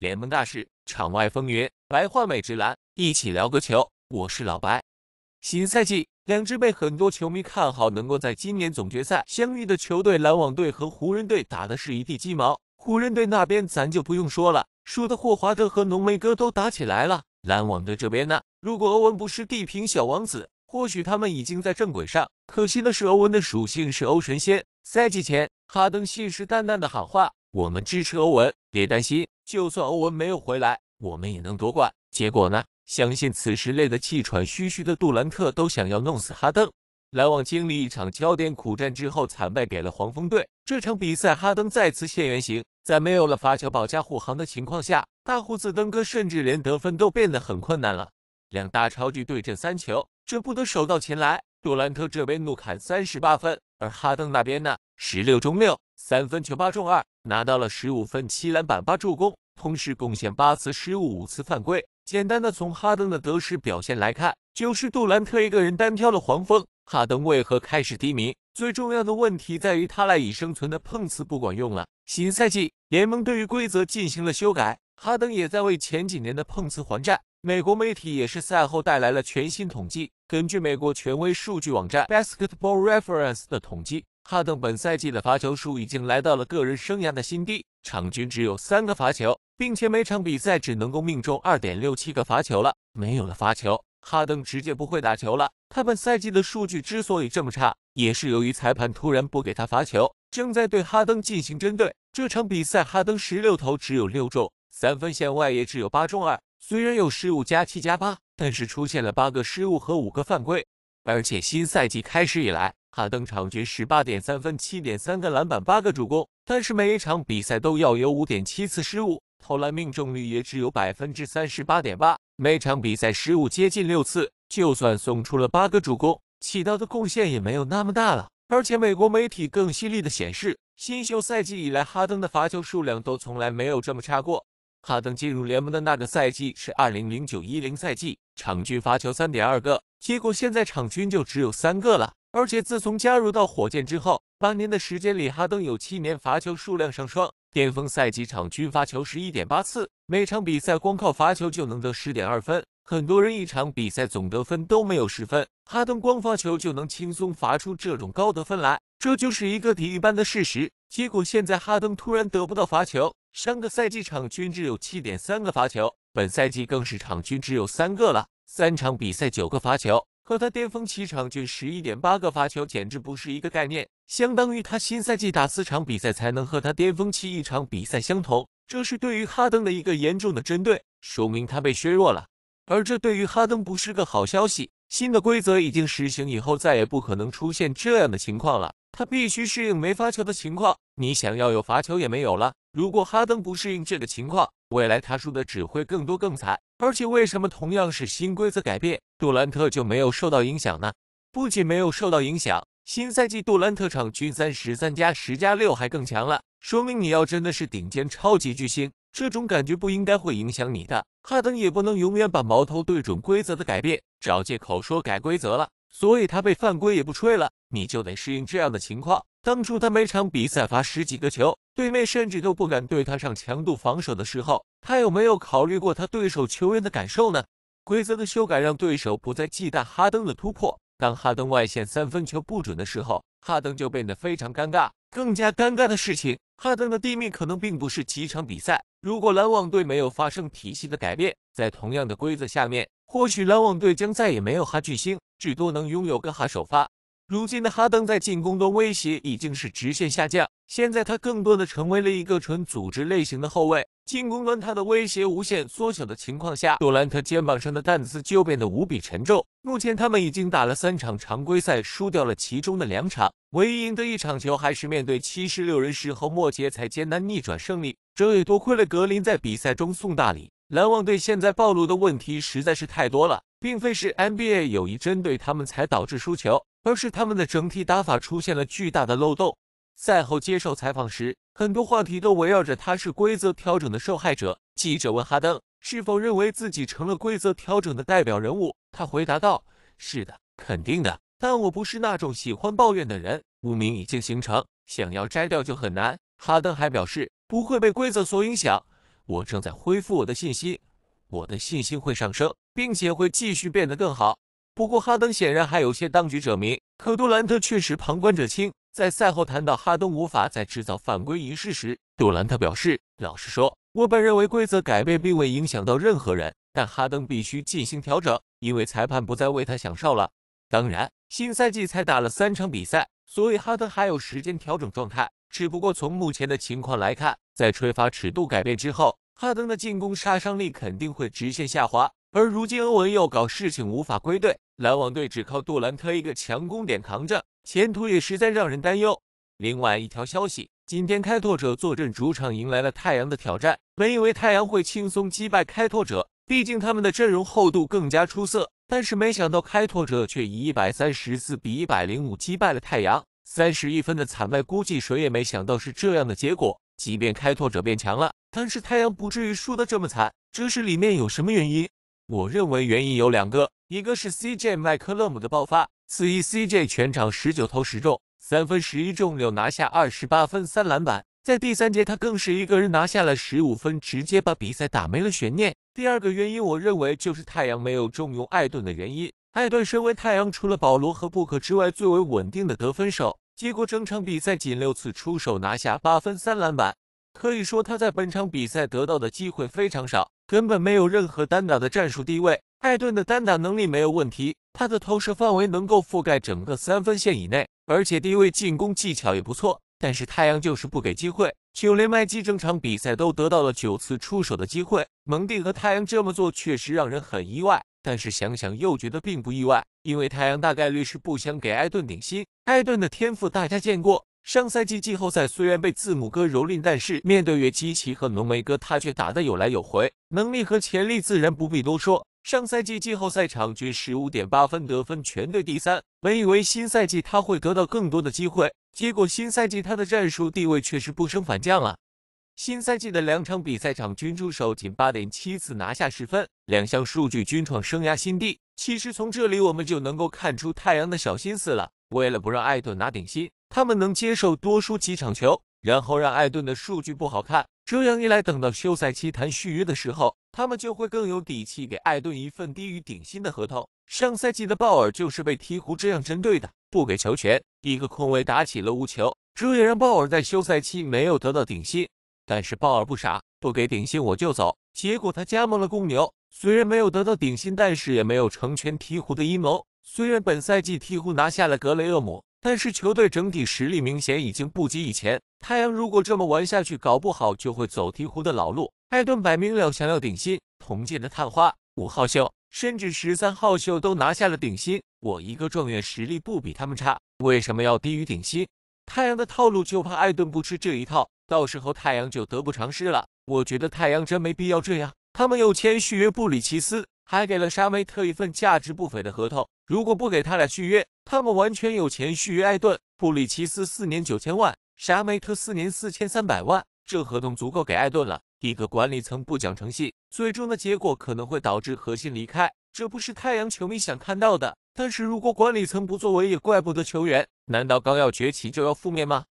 联盟大事，场外风云，白话美职篮，一起聊个球。我是老白。新赛季，两支被很多球迷看好能够在今年总决赛相遇的球队——篮网队和湖人队，打的是一地鸡毛。湖人队那边咱就不用说了，输的霍华德和浓眉哥都打起来了。篮网队这边呢，如果欧文不是地平小王子，或许他们已经在正轨上。可惜的是，欧文的属性是欧神仙。赛季前，哈登信誓旦旦的喊话。我们支持欧文，别担心，就算欧文没有回来，我们也能夺冠。结果呢？相信此时累得气喘吁吁的杜兰特都想要弄死哈登。篮网经历一场焦点苦战之后，惨败给了黄蜂队。这场比赛，哈登再次现原形，在没有了发球保驾护航的情况下，大胡子登哥甚至连得分都变得很困难了。两大超巨对阵三球，这不得手到擒来？杜兰特这边怒砍三十八分，而哈登那边呢？十六中六。三分球八中二，拿到了十五分、七篮板、八助攻，同时贡献八次失误、五次犯规。简单的从哈登的得失表现来看，就是杜兰特一个人单挑了黄蜂。哈登为何开始低迷？最重要的问题在于他赖以生存的碰瓷不管用了。新赛季联盟对于规则进行了修改，哈登也在为前几年的碰瓷还债。美国媒体也是赛后带来了全新统计，根据美国权威数据网站 Basketball Reference 的统计。哈登本赛季的罚球数已经来到了个人生涯的新低，场均只有三个罚球，并且每场比赛只能够命中二点六七个罚球了。没有了罚球，哈登直接不会打球了。他本赛季的数据之所以这么差，也是由于裁判突然不给他罚球，正在对哈登进行针对。这场比赛，哈登十六投只有六中，三分线外也只有八中二。虽然有十五加七加八，但是出现了八个失误和五个犯规。而且新赛季开始以来，哈登场均十八点三分、七点三个篮板、八个助攻，但是每一场比赛都要有五点七次失误，投篮命中率也只有百分之三十八点八，每场比赛失误接近六次，就算送出了八个助攻，起到的贡献也没有那么大了。而且美国媒体更犀利的显示，新秀赛季以来，哈登的罚球数量都从来没有这么差过。哈登进入联盟的那个赛季是二零零九一零赛季，场均罚球三点二个，结果现在场均就只有三个了。而且自从加入到火箭之后，八年的时间里，哈登有七年罚球数量上双。巅峰赛季场均发球十一点八次，每场比赛光靠罚球就能得十点二分。很多人一场比赛总得分都没有十分，哈登光罚球就能轻松罚出这种高得分来，这就是一个体育般的事实。结果现在哈登突然得不到罚球，上个赛季场均只有七点三个罚球，本赛季更是场均只有三个了，三场比赛九个罚球。和他巅峰期场均十一点八个发球简直不是一个概念，相当于他新赛季打四场比赛才能和他巅峰期一场比赛相同。这是对于哈登的一个严重的针对，说明他被削弱了。而这对于哈登不是个好消息。新的规则已经实行以后，再也不可能出现这样的情况了。他必须适应没罚球的情况，你想要有罚球也没有了。如果哈登不适应这个情况，未来他输的只会更多更惨。而且为什么同样是新规则改变，杜兰特就没有受到影响呢？不仅没有受到影响，新赛季杜兰特场均三十三加十加六还更强了，说明你要真的是顶尖超级巨星，这种感觉不应该会影响你的。哈登也不能永远把矛头对准规则的改变，找借口说改规则了，所以他被犯规也不吹了。你就得适应这样的情况。当初他每场比赛罚十几个球，对面甚至都不敢对他上强度防守的时候，他有没有考虑过他对手球员的感受呢？规则的修改让对手不再忌惮哈登的突破。当哈登外线三分球不准的时候，哈登就变得非常尴尬。更加尴尬的事情，哈登的低迷可能并不是几场比赛。如果篮网队没有发生体系的改变，在同样的规则下面，或许篮网队将再也没有哈巨星，至多能拥有个哈首发。如今的哈登在进攻端威胁已经是直线下降，现在他更多的成为了一个纯组织类型的后卫。进攻端他的威胁无限缩小的情况下，杜兰特肩膀上的担子就变得无比沉重。目前他们已经打了三场常规赛，输掉了其中的两场，唯一赢得一场球还是面对七十六人时候末节才艰难逆转胜利。这也多亏了格林在比赛中送大礼。篮网队现在暴露的问题实在是太多了，并非是 NBA 有意针对他们才导致输球。而是他们的整体打法出现了巨大的漏洞。赛后接受采访时，很多话题都围绕着他是规则调整的受害者。记者问哈登是否认为自己成了规则调整的代表人物，他回答道：“是的，肯定的。但我不是那种喜欢抱怨的人。污名已经形成，想要摘掉就很难。”哈登还表示不会被规则所影响。我正在恢复我的信心，我的信心会上升，并且会继续变得更好。不过哈登显然还有些当局者迷，可杜兰特确实旁观者清。在赛后谈到哈登无法再制造犯规一事时，杜兰特表示：“老实说，我本认为规则改变并未影响到任何人，但哈登必须进行调整，因为裁判不再为他享受了。当然，新赛季才打了三场比赛，所以哈登还有时间调整状态。只不过从目前的情况来看，在吹罚尺度改变之后，哈登的进攻杀伤力肯定会直线下滑。”而如今欧文又搞事情，无法归队，篮网队只靠杜兰特一个强攻点扛着，前途也实在让人担忧。另外一条消息，今天开拓者坐镇主场迎来了太阳的挑战。本以为太阳会轻松击败开拓者，毕竟他们的阵容厚度更加出色。但是没想到开拓者却以一百三十四比一百零五击败了太阳，三十一分的惨败，估计谁也没想到是这样的结果。即便开拓者变强了，但是太阳不至于输得这么惨，这是里面有什么原因？我认为原因有两个，一个是 CJ 麦克勒姆的爆发，此役 CJ 全场十九投十中，三分十一中六，拿下二十八分三篮板。在第三节他更是一个人拿下了十五分，直接把比赛打没了悬念。第二个原因我认为就是太阳没有重用艾顿的原因。艾顿身为太阳除了保罗和布克之外最为稳定的得分手，结果整场比赛仅六次出手拿下八分三篮板，可以说他在本场比赛得到的机会非常少。根本没有任何单打的战术地位，艾顿的单打能力没有问题，他的投射范围能够覆盖整个三分线以内，而且低位进攻技巧也不错。但是太阳就是不给机会，就连麦基整场比赛都得到了九次出手的机会。蒙蒂和太阳这么做确实让人很意外，但是想想又觉得并不意外，因为太阳大概率是不想给艾顿顶薪。艾顿的天赋大家见过。上赛季季后赛虽然被字母哥蹂躏，但是面对约基奇和浓眉哥，他却打得有来有回，能力和潜力自然不必多说。上赛季季后赛场均十五点八分，得分全队第三。本以为新赛季他会得到更多的机会，结果新赛季他的战术地位却是不升反降了。新赛季的两场比赛场均出手仅八点七次，拿下十分，两项数据均创生涯新低。其实从这里我们就能够看出太阳的小心思了，为了不让艾顿拿顶薪。他们能接受多输几场球，然后让艾顿的数据不好看。这样一来，等到休赛期谈续约的时候，他们就会更有底气给艾顿一份低于顶薪的合同。上赛季的鲍尔就是被鹈鹕这样针对的，不给球权，一个空位打起了无球，这也让鲍尔在休赛期没有得到顶薪。但是鲍尔不傻，不给顶薪我就走。结果他加盟了公牛，虽然没有得到顶薪，但是也没有成全鹈鹕的阴谋。虽然本赛季鹈鹕拿下了格雷厄姆。但是球队整体实力明显已经不及以前。太阳如果这么玩下去，搞不好就会走鹈鹕的老路。艾顿摆明了想要顶薪，同届的探花五号秀甚至十三号秀都拿下了顶薪。我一个状元实力不比他们差，为什么要低于顶薪？太阳的套路就怕艾顿不吃这一套，到时候太阳就得不偿失了。我觉得太阳真没必要这样。他们有钱续约布里奇斯，还给了沙梅特一份价值不菲的合同。如果不给他俩续约，他们完全有钱续约艾顿，布里奇斯四年九千万，沙梅特四年四千三百万，这合同足够给艾顿了。一个管理层不讲诚信，最终的结果可能会导致核心离开，这不是太阳球迷想看到的。但是如果管理层不作为，也怪不得球员。难道刚要崛起就要覆灭吗？